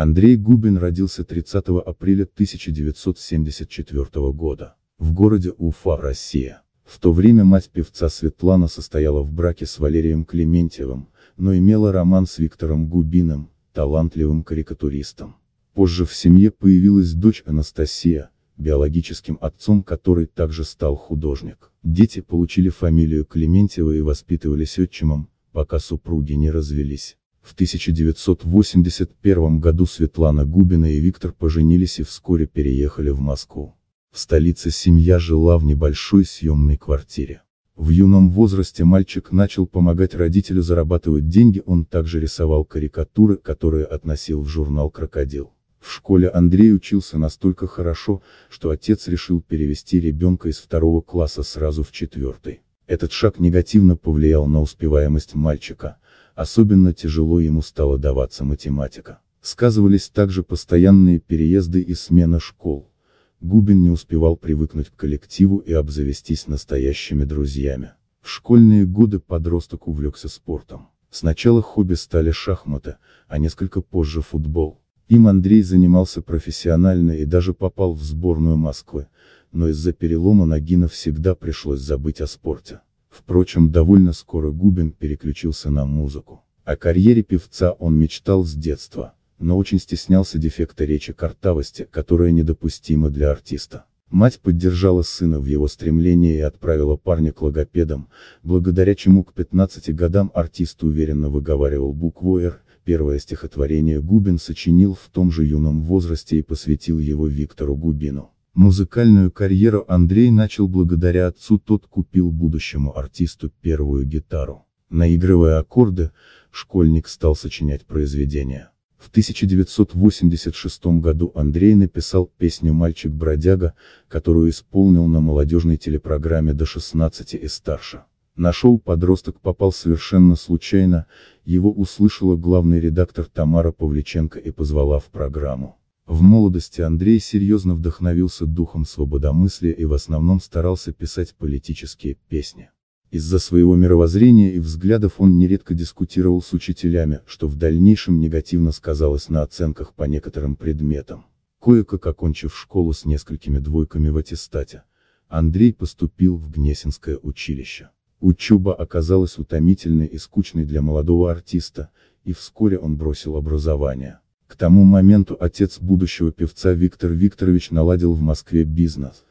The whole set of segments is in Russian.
Андрей Губин родился 30 апреля 1974 года, в городе Уфа, Россия. В то время мать певца Светлана состояла в браке с Валерием Клементьевым, но имела роман с Виктором Губиным, талантливым карикатуристом. Позже в семье появилась дочь Анастасия, биологическим отцом которой также стал художник. Дети получили фамилию Клементьева и воспитывались отчимом, пока супруги не развелись. В 1981 году Светлана Губина и Виктор поженились и вскоре переехали в Москву. В столице семья жила в небольшой съемной квартире. В юном возрасте мальчик начал помогать родителю зарабатывать деньги, он также рисовал карикатуры, которые относил в журнал «Крокодил». В школе Андрей учился настолько хорошо, что отец решил перевести ребенка из второго класса сразу в четвертый. Этот шаг негативно повлиял на успеваемость мальчика, Особенно тяжело ему стало даваться математика. Сказывались также постоянные переезды и смена школ. Губин не успевал привыкнуть к коллективу и обзавестись настоящими друзьями. В школьные годы подросток увлекся спортом. Сначала хобби стали шахматы, а несколько позже футбол. Им Андрей занимался профессионально и даже попал в сборную Москвы, но из-за перелома ноги навсегда пришлось забыть о спорте. Впрочем, довольно скоро Губин переключился на музыку. О карьере певца он мечтал с детства, но очень стеснялся дефекта речи картавости, которая недопустима для артиста. Мать поддержала сына в его стремлении и отправила парня к логопедам, благодаря чему к 15 годам артист уверенно выговаривал букву «Р», первое стихотворение Губин сочинил в том же юном возрасте и посвятил его Виктору Губину. Музыкальную карьеру Андрей начал благодаря отцу, тот купил будущему артисту первую гитару. Наигрывая аккорды, школьник стал сочинять произведения. В 1986 году Андрей написал песню «Мальчик-бродяга», которую исполнил на молодежной телепрограмме до 16 и старше. Нашел подросток попал совершенно случайно, его услышала главный редактор Тамара Павличенко и позвала в программу. В молодости Андрей серьезно вдохновился духом свободомыслия и в основном старался писать политические песни. Из-за своего мировоззрения и взглядов он нередко дискутировал с учителями, что в дальнейшем негативно сказалось на оценках по некоторым предметам. Кое-как окончив школу с несколькими двойками в аттестате, Андрей поступил в Гнесинское училище. Учеба оказалась утомительной и скучной для молодого артиста, и вскоре он бросил образование. К тому моменту отец будущего певца Виктор Викторович наладил в Москве бизнес.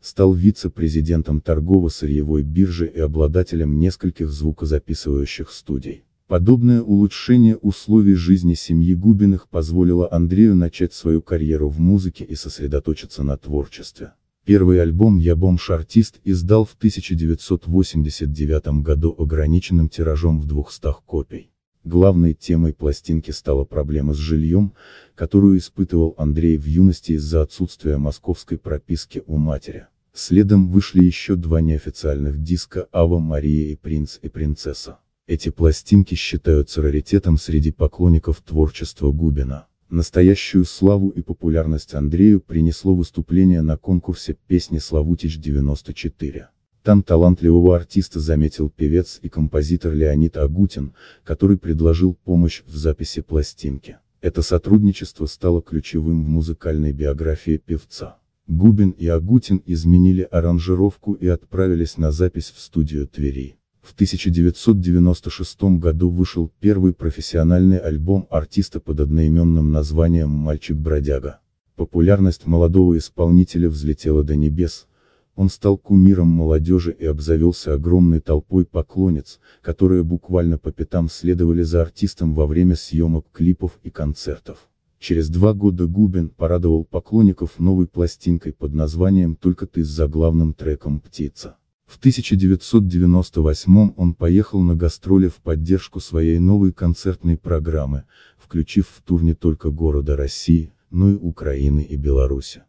Стал вице-президентом торгово-сырьевой биржи и обладателем нескольких звукозаписывающих студий. Подобное улучшение условий жизни семьи Губиных позволило Андрею начать свою карьеру в музыке и сосредоточиться на творчестве. Первый альбом «Я бомж-артист» издал в 1989 году ограниченным тиражом в 200 копий. Главной темой пластинки стала проблема с жильем, которую испытывал Андрей в юности из-за отсутствия московской прописки у матери. Следом вышли еще два неофициальных диска «Ава Мария» и «Принц и принцесса». Эти пластинки считаются раритетом среди поклонников творчества Губина. Настоящую славу и популярность Андрею принесло выступление на конкурсе «Песни Славутич-94». Там талантливого артиста заметил певец и композитор Леонид Агутин, который предложил помощь в записи пластинки. Это сотрудничество стало ключевым в музыкальной биографии певца. Губин и Агутин изменили аранжировку и отправились на запись в студию Твери. В 1996 году вышел первый профессиональный альбом артиста под одноименным названием «Мальчик-бродяга». Популярность молодого исполнителя взлетела до небес, он стал кумиром молодежи и обзавелся огромной толпой поклонниц, которые буквально по пятам следовали за артистом во время съемок клипов и концертов. Через два года Губин порадовал поклонников новой пластинкой под названием «Только ты» с заглавным треком «Птица». В 1998 он поехал на гастроли в поддержку своей новой концертной программы, включив в тур не только города России, но и Украины и Беларуси.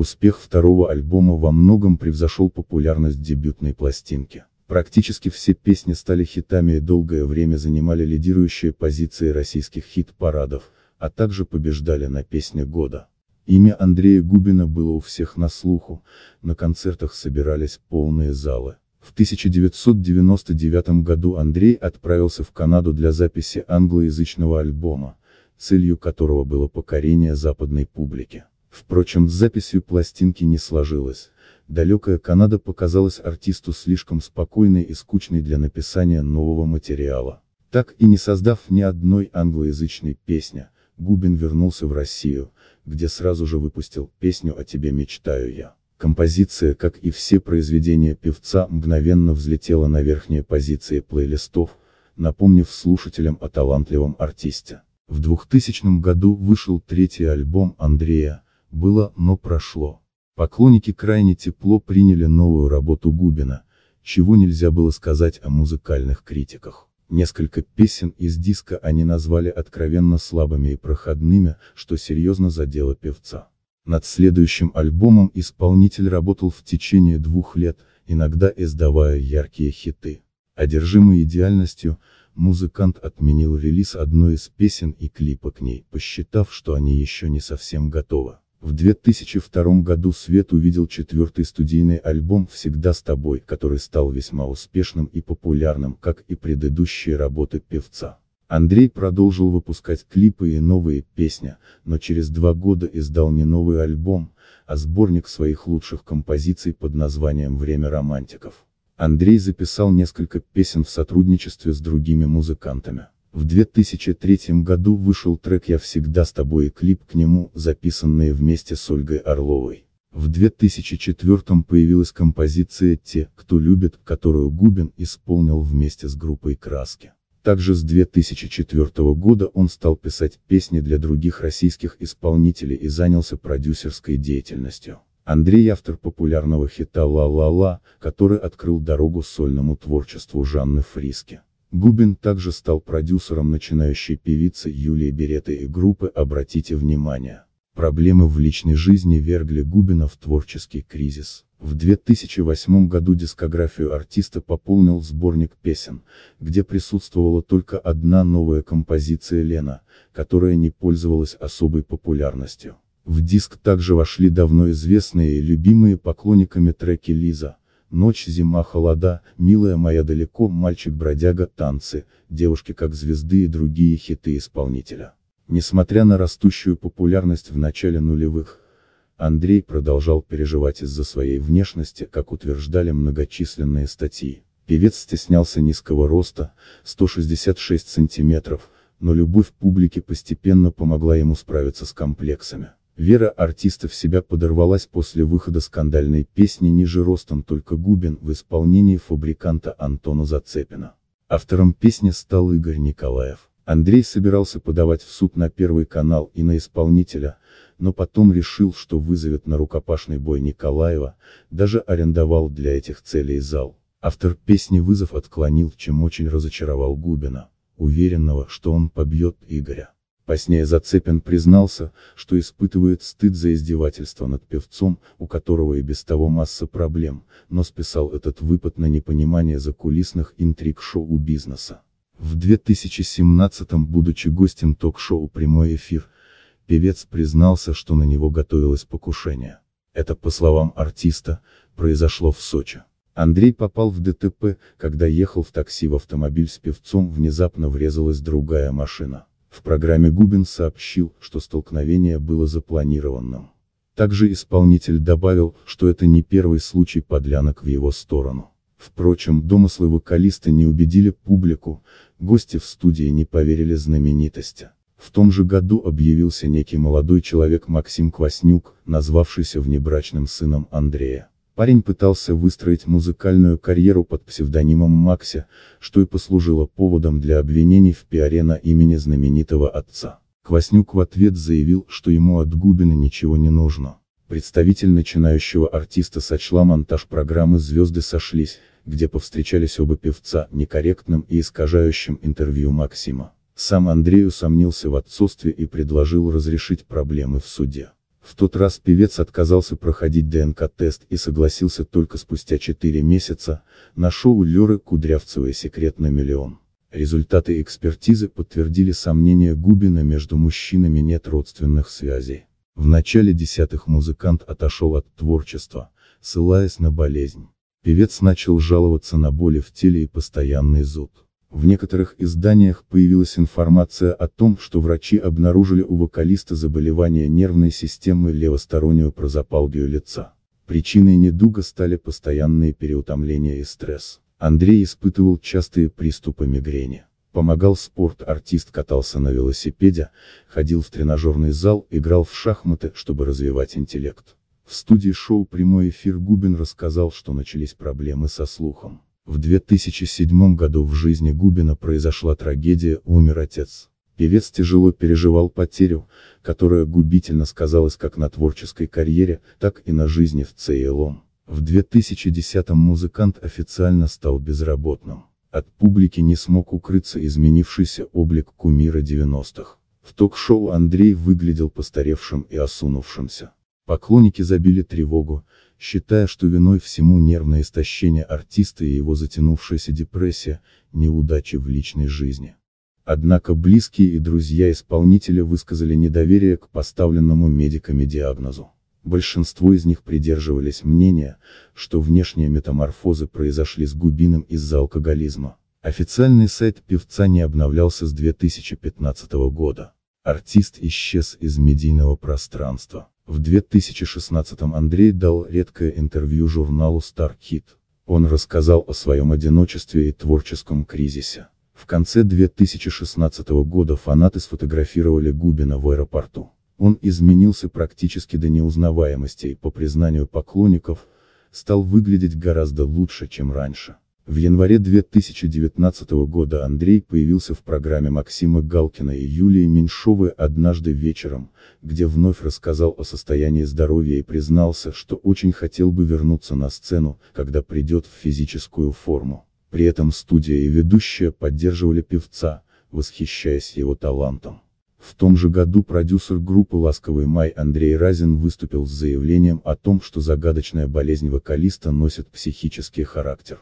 Успех второго альбома во многом превзошел популярность дебютной пластинки. Практически все песни стали хитами и долгое время занимали лидирующие позиции российских хит-парадов, а также побеждали на песне года. Имя Андрея Губина было у всех на слуху, на концертах собирались полные залы. В 1999 году Андрей отправился в Канаду для записи англоязычного альбома, целью которого было покорение западной публики. Впрочем, с записью пластинки не сложилось. Далекая Канада показалась артисту слишком спокойной и скучной для написания нового материала. Так и не создав ни одной англоязычной песни, Губин вернулся в Россию, где сразу же выпустил песню «О тебе мечтаю я». Композиция, как и все произведения певца, мгновенно взлетела на верхние позиции плейлистов, напомнив слушателям о талантливом артисте. В 2000 году вышел третий альбом Андрея, было, но прошло. Поклонники крайне тепло приняли новую работу Губина, чего нельзя было сказать о музыкальных критиках. Несколько песен из диска они назвали откровенно слабыми и проходными, что серьезно задело певца. Над следующим альбомом исполнитель работал в течение двух лет, иногда издавая яркие хиты. Одержимый идеальностью, музыкант отменил релиз одной из песен и клипа к ней, посчитав, что они еще не совсем готовы. В 2002 году Свет увидел четвертый студийный альбом «Всегда с тобой», который стал весьма успешным и популярным, как и предыдущие работы певца. Андрей продолжил выпускать клипы и новые песни, но через два года издал не новый альбом, а сборник своих лучших композиций под названием «Время романтиков». Андрей записал несколько песен в сотрудничестве с другими музыкантами. В 2003 году вышел трек «Я всегда с тобой» и клип к нему, записанные вместе с Ольгой Орловой. В 2004 появилась композиция «Те, кто любит», которую Губин исполнил вместе с группой «Краски». Также с 2004 года он стал писать песни для других российских исполнителей и занялся продюсерской деятельностью. Андрей автор популярного хита «Ла-ла-ла», который открыл дорогу сольному творчеству Жанны Фриски. Губин также стал продюсером начинающей певицы Юлии Береты и группы «Обратите внимание». Проблемы в личной жизни вергли Губина в творческий кризис. В 2008 году дискографию артиста пополнил сборник песен, где присутствовала только одна новая композиция «Лена», которая не пользовалась особой популярностью. В диск также вошли давно известные и любимые поклонниками треки «Лиза», Ночь, зима, холода, милая моя далеко, мальчик-бродяга, танцы, девушки как звезды и другие хиты исполнителя. Несмотря на растущую популярность в начале нулевых, Андрей продолжал переживать из-за своей внешности, как утверждали многочисленные статьи. Певец стеснялся низкого роста, 166 сантиметров, но любовь публики постепенно помогла ему справиться с комплексами. Вера артиста в себя подорвалась после выхода скандальной песни «Ниже ростом только Губин» в исполнении фабриканта Антона Зацепина. Автором песни стал Игорь Николаев. Андрей собирался подавать в суд на Первый канал и на исполнителя, но потом решил, что вызовет на рукопашный бой Николаева, даже арендовал для этих целей зал. Автор песни вызов отклонил, чем очень разочаровал Губина, уверенного, что он побьет Игоря. Позднее Зацепин признался, что испытывает стыд за издевательство над певцом, у которого и без того масса проблем, но списал этот выпад на непонимание закулисных интриг шоу-бизнеса. В 2017-м, будучи гостем ток-шоу «Прямой эфир», певец признался, что на него готовилось покушение. Это, по словам артиста, произошло в Сочи. Андрей попал в ДТП, когда ехал в такси в автомобиль с певцом внезапно врезалась другая машина. В программе Губин сообщил, что столкновение было запланированным. Также исполнитель добавил, что это не первый случай подлянок в его сторону. Впрочем, домыслы вокалиста не убедили публику, гости в студии не поверили знаменитости. В том же году объявился некий молодой человек Максим Кваснюк, назвавшийся внебрачным сыном Андрея. Парень пытался выстроить музыкальную карьеру под псевдонимом Макся, что и послужило поводом для обвинений в пиаре на имени знаменитого отца. Кваснюк в ответ заявил, что ему от Губина ничего не нужно. Представитель начинающего артиста сочла монтаж программы «Звезды сошлись», где повстречались оба певца, некорректным и искажающим интервью Максима. Сам Андрей усомнился в отцовстве и предложил разрешить проблемы в суде. В тот раз певец отказался проходить ДНК-тест и согласился только спустя 4 месяца, на шоу Леры Кудрявцевой «Секрет на миллион». Результаты экспертизы подтвердили сомнения Губина между мужчинами нет родственных связей. В начале десятых музыкант отошел от творчества, ссылаясь на болезнь. Певец начал жаловаться на боли в теле и постоянный зуд. В некоторых изданиях появилась информация о том, что врачи обнаружили у вокалиста заболевание нервной системы левостороннюю прозапалгию лица. Причиной недуга стали постоянные переутомления и стресс. Андрей испытывал частые приступы мигрени. Помогал спорт, артист катался на велосипеде, ходил в тренажерный зал, играл в шахматы, чтобы развивать интеллект. В студии шоу «Прямой эфир» Губин рассказал, что начались проблемы со слухом. В 2007 году в жизни Губина произошла трагедия, умер отец. Певец тяжело переживал потерю, которая губительно сказалась как на творческой карьере, так и на жизни в целом. В 2010 музыкант официально стал безработным. От публики не смог укрыться изменившийся облик кумира 90-х. В ток-шоу Андрей выглядел постаревшим и осунувшимся. Поклонники забили тревогу, считая, что виной всему нервное истощение артиста и его затянувшаяся депрессия, неудачи в личной жизни. Однако близкие и друзья исполнителя высказали недоверие к поставленному медиками диагнозу. Большинство из них придерживались мнения, что внешние метаморфозы произошли с Губиным из-за алкоголизма. Официальный сайт певца не обновлялся с 2015 года. Артист исчез из медийного пространства. В 2016-м Андрей дал редкое интервью журналу Star Hit. Он рассказал о своем одиночестве и творческом кризисе. В конце 2016 года фанаты сфотографировали Губина в аэропорту. Он изменился практически до неузнаваемости и, по признанию поклонников, стал выглядеть гораздо лучше, чем раньше. В январе 2019 года Андрей появился в программе Максима Галкина и Юлии Меньшовой «Однажды вечером», где вновь рассказал о состоянии здоровья и признался, что очень хотел бы вернуться на сцену, когда придет в физическую форму. При этом студия и ведущая поддерживали певца, восхищаясь его талантом. В том же году продюсер группы «Ласковый май» Андрей Разин выступил с заявлением о том, что загадочная болезнь вокалиста носит психический характер.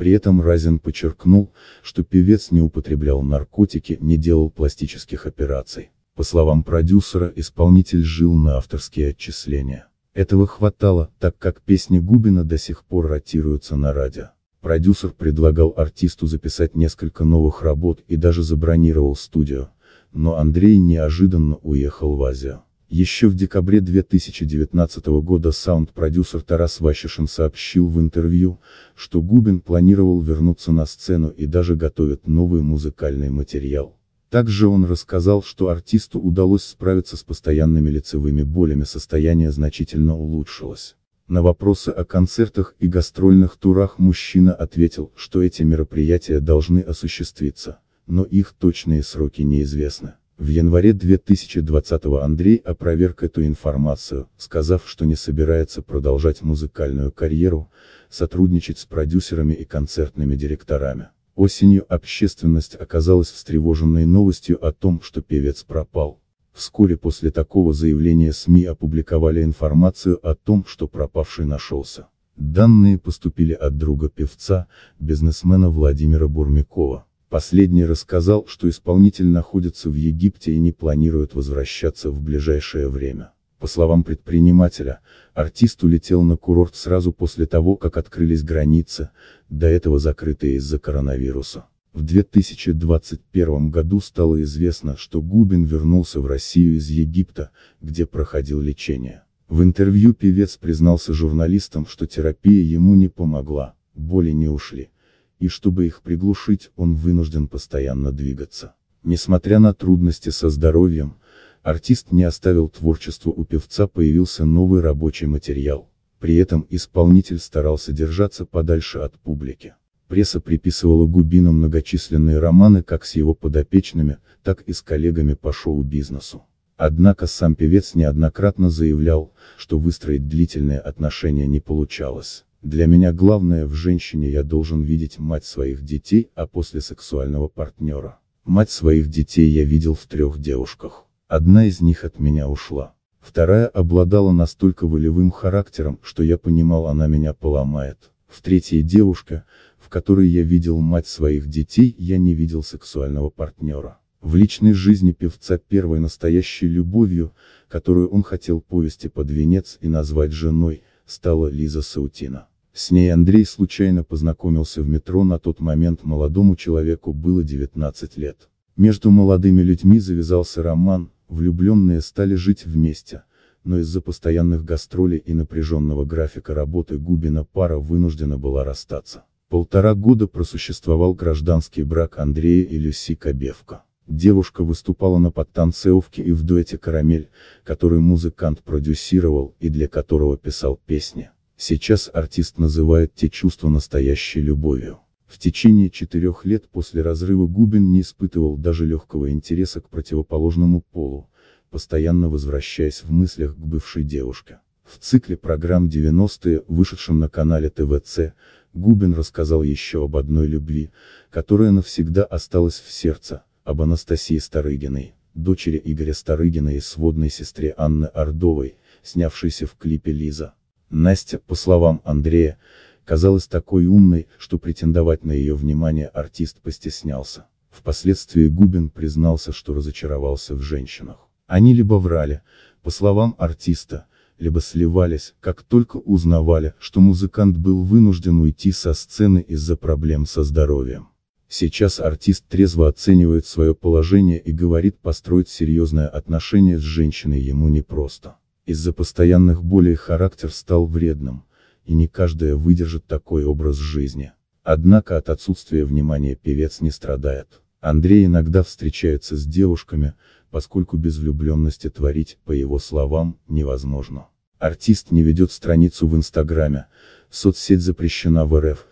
При этом Разин подчеркнул, что певец не употреблял наркотики, не делал пластических операций. По словам продюсера, исполнитель жил на авторские отчисления. Этого хватало, так как песни Губина до сих пор ротируются на радио. Продюсер предлагал артисту записать несколько новых работ и даже забронировал студию, но Андрей неожиданно уехал в Азию. Еще в декабре 2019 года саунд-продюсер Тарас Ващишин сообщил в интервью, что Губин планировал вернуться на сцену и даже готовит новый музыкальный материал. Также он рассказал, что артисту удалось справиться с постоянными лицевыми болями, состояние значительно улучшилось. На вопросы о концертах и гастрольных турах мужчина ответил, что эти мероприятия должны осуществиться, но их точные сроки неизвестны. В январе 2020-го Андрей опроверг эту информацию, сказав, что не собирается продолжать музыкальную карьеру, сотрудничать с продюсерами и концертными директорами. Осенью общественность оказалась встревоженной новостью о том, что певец пропал. Вскоре после такого заявления СМИ опубликовали информацию о том, что пропавший нашелся. Данные поступили от друга певца, бизнесмена Владимира Бурмякова. Последний рассказал, что исполнитель находится в Египте и не планирует возвращаться в ближайшее время. По словам предпринимателя, артист улетел на курорт сразу после того, как открылись границы, до этого закрытые из-за коронавируса. В 2021 году стало известно, что Губин вернулся в Россию из Египта, где проходил лечение. В интервью певец признался журналистам, что терапия ему не помогла, боли не ушли, и чтобы их приглушить, он вынужден постоянно двигаться. Несмотря на трудности со здоровьем, артист не оставил творчество. у певца появился новый рабочий материал. При этом исполнитель старался держаться подальше от публики. Пресса приписывала Губину многочисленные романы как с его подопечными, так и с коллегами по шоу-бизнесу. Однако сам певец неоднократно заявлял, что выстроить длительные отношения не получалось. Для меня главное в женщине я должен видеть мать своих детей, а после сексуального партнера. Мать своих детей я видел в трех девушках. Одна из них от меня ушла. Вторая обладала настолько волевым характером, что я понимал, она меня поломает. В третьей девушке, в которой я видел мать своих детей, я не видел сексуального партнера. В личной жизни певца первой настоящей любовью, которую он хотел повести под венец и назвать женой, стала Лиза Саутина. С ней Андрей случайно познакомился в метро на тот момент молодому человеку было 19 лет. Между молодыми людьми завязался роман, влюбленные стали жить вместе, но из-за постоянных гастролей и напряженного графика работы Губина пара вынуждена была расстаться. Полтора года просуществовал гражданский брак Андрея и Люси Кобевко. Девушка выступала на подтанцевке и в дуэте «Карамель», который музыкант продюсировал и для которого писал песни. Сейчас артист называет те чувства настоящей любовью. В течение четырех лет после разрыва Губин не испытывал даже легкого интереса к противоположному полу, постоянно возвращаясь в мыслях к бывшей девушке. В цикле программ 90-е, вышедшем на канале ТВЦ, Губин рассказал еще об одной любви, которая навсегда осталась в сердце, об Анастасии Старыгиной, дочери Игоря Старыгина и сводной сестре Анны Ордовой, снявшейся в клипе «Лиза». Настя, по словам Андрея, казалась такой умной, что претендовать на ее внимание артист постеснялся. Впоследствии Губин признался, что разочаровался в женщинах. Они либо врали, по словам артиста, либо сливались, как только узнавали, что музыкант был вынужден уйти со сцены из-за проблем со здоровьем. Сейчас артист трезво оценивает свое положение и говорит построить серьезное отношение с женщиной ему непросто. Из-за постоянных болей характер стал вредным, и не каждая выдержит такой образ жизни. Однако от отсутствия внимания певец не страдает. Андрей иногда встречается с девушками, поскольку без влюбленности творить, по его словам, невозможно. Артист не ведет страницу в Инстаграме, соцсеть запрещена в РФ,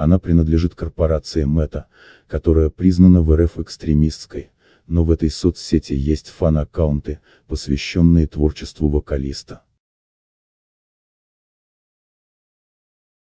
она принадлежит корпорации Мета, которая признана в РФ экстремистской, но в этой соцсети есть фан-аккаунты, посвященные творчеству вокалиста.